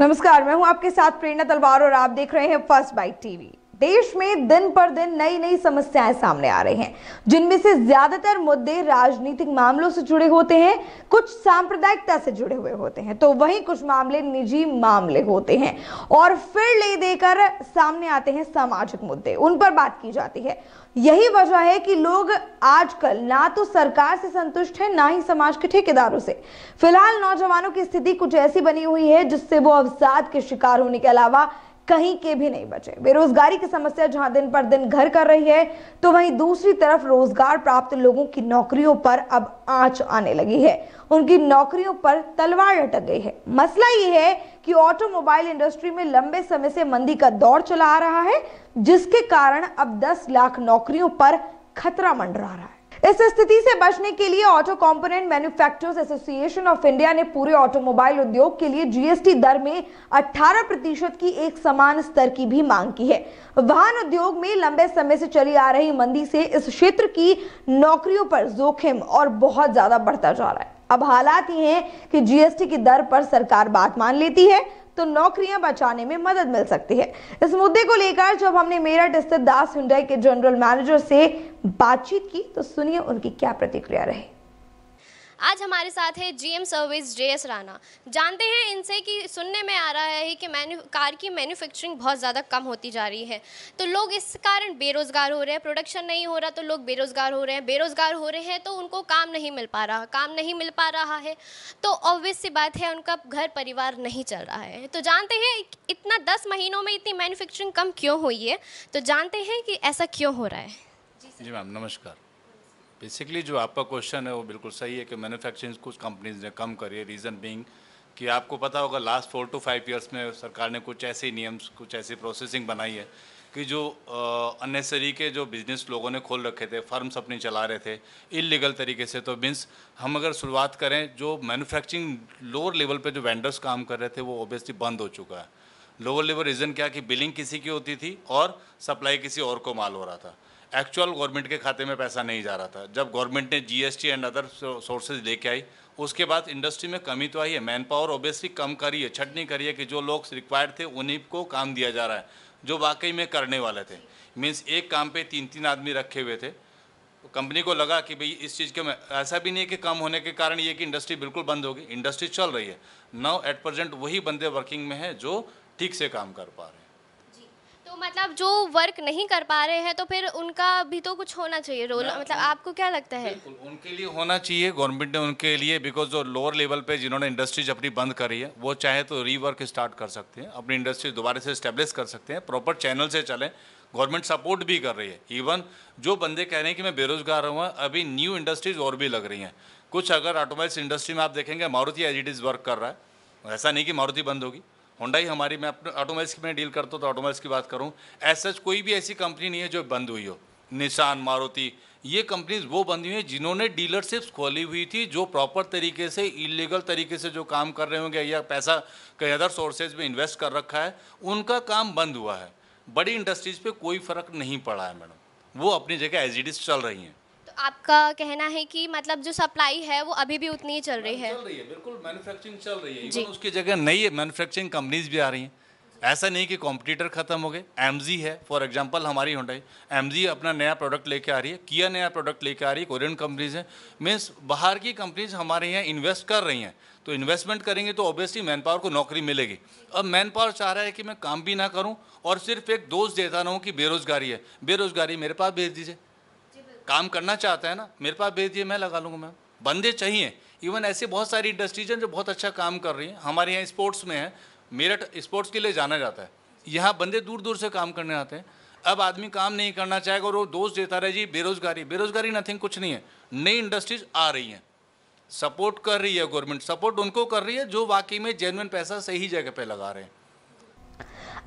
नमस्कार मैं हूं आपके साथ प्रेरणा तलवार और आप देख रहे हैं फर्स्ट बाइट टीवी देश में दिन पर दिन नई नई समस्याएं सामने आ रही हैं जिनमें से ज्यादातर मुद्दे राजनीतिक मामलों से जुड़े होते हैं कुछ सांप्रदायिकता से जुड़े हुए होते हैं तो वहीं कुछ मामले निजी मामले होते हैं और फिर ले देकर सामने आते हैं सामाजिक मुद्दे उन पर बात की जाती है यही वजह है कि लोग आजकल ना तो सरकार से संतुष्ट है ना ही समाज के ठेकेदारों से फिलहाल नौजवानों की स्थिति कुछ ऐसी बनी हुई है जिससे वो अवसाद के शिकार होने के अलावा कहीं के भी नहीं बचे बेरोजगारी की समस्या जहां दिन पर दिन घर कर रही है तो वहीं दूसरी तरफ रोजगार प्राप्त लोगों की नौकरियों पर अब आंच आने लगी है उनकी नौकरियों पर तलवार लटक गई है मसला ये है कि ऑटोमोबाइल इंडस्ट्री में लंबे समय से मंदी का दौर चला आ रहा है जिसके कारण अब दस लाख नौकरियों पर खतरा मंडरा रहा है इस स्थिति से बचने के लिए auto component manufacturers association of India ने पूरे ऑटोमोबाइल उद्योग के लिए जीएसटी दर में 18 प्रतिशत की एक समान स्तर की भी मांग की है वाहन उद्योग में लंबे समय से चली आ रही मंदी से इस क्षेत्र की नौकरियों पर जोखिम और बहुत ज्यादा बढ़ता जा रहा है अब हालात ये हैं कि जीएसटी की दर पर सरकार बात मान लेती है तो नौकरियां बचाने में मदद मिल सकती है इस मुद्दे को लेकर जब हमने मेरठ स्थित दास हिंडाई के जनरल मैनेजर से बातचीत की तो सुनिए उनकी क्या प्रतिक्रिया रही आज हमारे साथ है जीएम सर्विस जेएस राणा जानते हैं इनसे कि सुनने में आ रहा है कि मैन्यू कार की मैन्युफैक्चरिंग बहुत ज़्यादा कम होती जा रही है तो लोग इस कारण बेरोज़गार हो रहे हैं प्रोडक्शन नहीं हो रहा तो लोग बेरोज़गार हो रहे हैं बेरोज़गार हो रहे हैं तो उनको काम नहीं मिल पा रहा काम नहीं मिल पा रहा है तो ऑब्वियस सी बात है उनका घर परिवार नहीं चल रहा है तो जानते हैं इतना दस महीनों में इतनी मैन्युफैक्चरिंग कम क्यों हुई है तो जानते हैं कि ऐसा क्यों हो रहा है जी मैम नमस्कार बेसिकली जो आपका क्वेश्चन है वो बिल्कुल सही है कि मैन्युफैक्चरिंग कुछ कंपनीज ने कम करी है रीज़न बींग कि आपको पता होगा last four to five years में सरकार ने कुछ ऐसे नियम्स कुछ ऐसी प्रोसेसिंग बनाई है कि जो अननेसरी के जो बिज़नेस लोगों ने खोल रखे थे फर्म्स अपनी चला रहे थे इलीगल तरीके से तो मीन्स हम अगर शुरुआत करें जो मैन्युफैक्चरिंग लोअर लेवल पे जो वेंडर्स काम कर रहे थे वो ओबियसली बंद हो चुका है लोअर लेवल रीज़न क्या कि बिलिंग किसी की होती थी और सप्लाई किसी और को माल हो रहा था एक्चुअल गवर्नमेंट के खाते में पैसा नहीं जा रहा था जब गवर्नमेंट ने जीएसटी एंड अदर सोर्सेज लेके आई उसके बाद इंडस्ट्री में कमी तो आई है मैन पावर ऑब्वियसली कम करी है नहीं करी है कि जो लोग रिक्वायर्ड थे उन्हीं को काम दिया जा रहा है जो वाकई में करने वाले थे मीन्स एक काम पर तीन तीन आदमी रखे हुए थे कंपनी को लगा कि भाई इस चीज़ के में ऐसा भी नहीं है कि कम होने के कारण ये कि इंडस्ट्री बिल्कुल बंद होगी इंडस्ट्री चल रही है नाउ एट प्रेजेंट वही बंदे वर्किंग में हैं जो ठीक से काम कर पा रहे हैं तो मतलब जो वर्क नहीं कर पा रहे हैं तो फिर उनका भी तो कुछ होना चाहिए रोल मतलब आपको क्या लगता है उनके लिए होना चाहिए गवर्नमेंट ने उनके लिए बिकॉज जो लोअर लेवल पे जिन्होंने इंडस्ट्रीज अपनी बंद करी है वो चाहे तो रीवर्क स्टार्ट कर सकते हैं अपनी इंडस्ट्री दोबारा से स्टेब्लिश कर सकते हैं प्रॉपर चैनल से चलें गवर्नमेंट सपोर्ट भी कर रही है इवन जो बंदे कह रहे हैं कि मैं बेरोजगार हूँ अभी न्यू इंडस्ट्रीज और भी लग रही हैं कुछ अगर ऑटोमोबाइल्स इंडस्ट्री में आप देखेंगे Maruti as it is work कर रहा है ऐसा नहीं कि मारुति बंद होगी होंडा ही हमारी मैं अपने ऑटोमोबाइल्स की मैं डील करता हूँ तो ऑटोमोबाइल्स की बात करूँ ऐसा कोई भी ऐसी कंपनी नहीं है जो बंद हुई हो निशान मारुति ये कंपनीज वो बंद हुई हैं जिन्होंने डीलरशिप्स खोली हुई थी जो प्रॉपर तरीके से इलीगल तरीके से जो काम कर रहे होंगे या पैसा कहीं अदर सोर्सेज में इन्वेस्ट कर रखा है उनका काम बंद हुआ है बड़ी इंडस्ट्रीज़ पे कोई फ़र्क नहीं पड़ा है मैडम वो अपनी जगह एज इट इज़ चल रही हैं आपका कहना है कि मतलब जो सप्लाई है वो अभी भी उतनी ही चल रही है चल रही है बिल्कुल मैन्युफैक्चरिंग चल रही है उसकी जगह नई मैन्युफैक्चरिंग कंपनीज भी आ रही हैं ऐसा नहीं कि कॉम्पिटिटर खत्म हो गए एम है फॉर एग्जाम्पल हमारी होंडाई एम अपना नया प्रोडक्ट लेके आ रही है किया नया प्रोडक्ट लेके आ रही है कोरियन कंपनीज हैं मीन्स बाहर की कंपनीज हमारे यहाँ इन्वेस्ट कर रही हैं तो इन्वेस्टमेंट करेंगे तो ऑब्वियसली मैन पावर को नौकरी मिलेगी अब मैन पावर चाह रहा है कि मैं काम भी ना करूँ और सिर्फ एक दोष देता रहूँ कि बेरोजगारी है बेरोजगारी मेरे पास भेज दीजिए काम करना चाहता है ना मेरे पास भेज दिए मैं लगा लूँगा मैम बंदे चाहिए इवन ऐसे बहुत सारी इंडस्ट्रीज हैं जो बहुत अच्छा काम कर रही हैं हमारे यहाँ स्पोर्ट्स में है मेरठ स्पोर्ट्स के लिए जाना जाता है यहाँ बंदे दूर दूर से काम करने आते हैं अब आदमी काम नहीं करना चाहेगा और वो दोष देता रहे जी बेरोजगारी बेरोजगारी नथिंग कुछ नहीं है नई इंडस्ट्रीज आ रही हैं सपोर्ट कर रही है गवर्नमेंट सपोर्ट उनको कर रही है जो वाकई में जेनुअन पैसा सही जगह पे लगा रहे हैं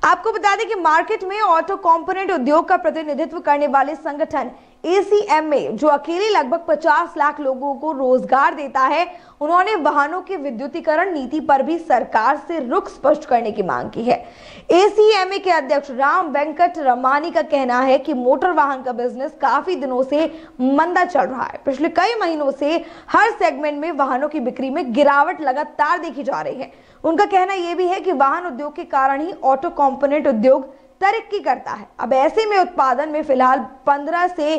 आपको बता दें कि मार्केट में ऑटो कंपोनेंट उद्योग का प्रतिनिधित्व करने वाले संगठन एसीएमए जो अकेले लगभग 50 लाख लोगों को रोजगार देता है उन्होंने वाहनों के विद्युतीकरण नीति पर भी सरकार से रुख स्पष्ट करने की मांग की है एसीएमए के अध्यक्ष राम वेंकट रमानी का कहना है कि मोटर वाहन का बिजनेस काफी दिनों से मंदा चल रहा है पिछले कई महीनों से हर सेगमेंट में वाहनों की बिक्री में गिरावट लगातार देखी जा रही है उनका कहना यह भी है कि वाहन उद्योग के कारण ही ऑटो कॉम्पोनेंट उद्योग तरक्की करता है अब ऐसे में उत्पादन में फिलहाल 15 से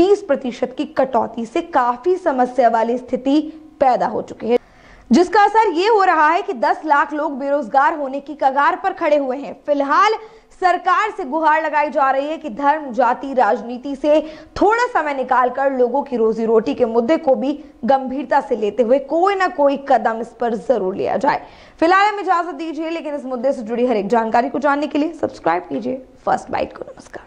20 प्रतिशत की कटौती से काफी समस्या वाली स्थिति पैदा हो चुकी है जिसका असर ये हो रहा है कि 10 लाख लोग बेरोजगार होने की कगार पर खड़े हुए हैं फिलहाल सरकार से गुहार लगाई जा रही है कि धर्म जाति राजनीति से थोड़ा समय निकालकर लोगों की रोजी रोटी के मुद्दे को भी गंभीरता से लेते हुए कोई ना कोई कदम इस पर जरूर लिया जाए फिलहाल हम इजाजत दीजिए लेकिन इस मुद्दे से जुड़ी हर एक जानकारी को जानने के लिए सब्सक्राइब कीजिए फर्स्ट बाइट को नमस्कार